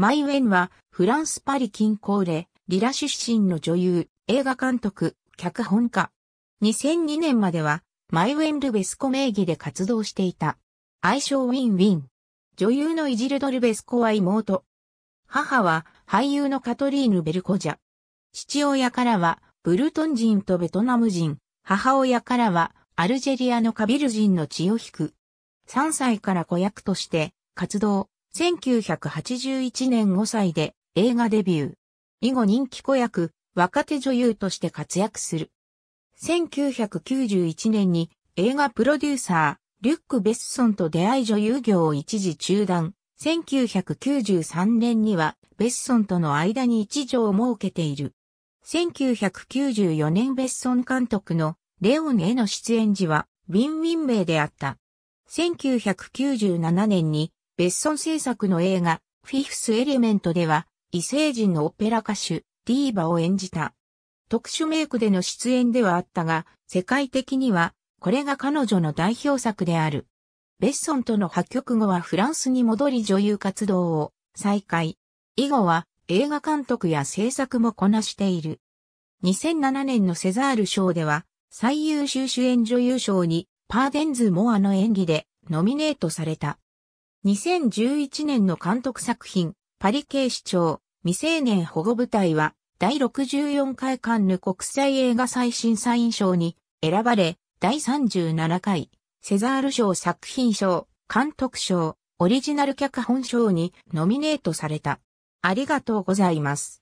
マイ・ウェンは、フランス・パリ近郊で、リラ出身の女優、映画監督、脚本家。2002年までは、マイ・ウェン・ルベスコ名義で活動していた。愛称ウィン・ウィン。女優のイジルド・ルベスコは妹。母は俳優のカトリーヌ・ベルコジャ。父親からはブルトン人とベトナム人、母親からはアルジェリアのカビル人の血を引く。3歳から子役として活動、1981年5歳で映画デビュー。以後人気子役、若手女優として活躍する。1991年に映画プロデューサー、リュック・ベッソンと出会い女優業を一時中断。1993年にはベッソンとの間に一条を設けている。1994年ベッソン監督のレオンへの出演時はウィンウィン名であった。1997年に別ン制作の映画、フィフスエレメントでは、異星人のオペラ歌手、ディーバを演じた。特殊メイクでの出演ではあったが、世界的には、これが彼女の代表作である。ベッソンとの破局後はフランスに戻り女優活動を再開。以後は映画監督や制作もこなしている。2007年のセザール賞では最優秀主演女優賞にパーデンズ・モアの演技でノミネートされた。2011年の監督作品、パリ警視庁、未成年保護部隊は、第64回カンヌ国際映画最新サイン賞に選ばれ、第37回、セザール賞作品賞、監督賞、オリジナル脚本賞にノミネートされた。ありがとうございます。